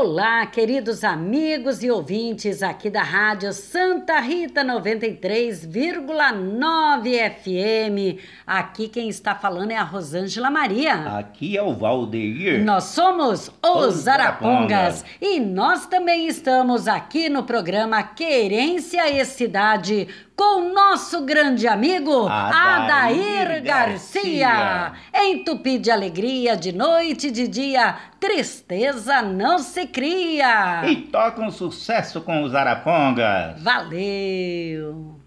Olá, queridos amigos e ouvintes aqui da Rádio Santa Rita 93,9 FM. Aqui quem está falando é a Rosângela Maria. Aqui é o Valdeir. Nós somos os Arapongas e nós também estamos aqui no programa Querência e Cidade com nosso grande amigo Adair, Adair Garcia. Garcia. Entupi de alegria de noite e de dia, tristeza não se alegria! E toca um sucesso com os Arapongas! Valeu!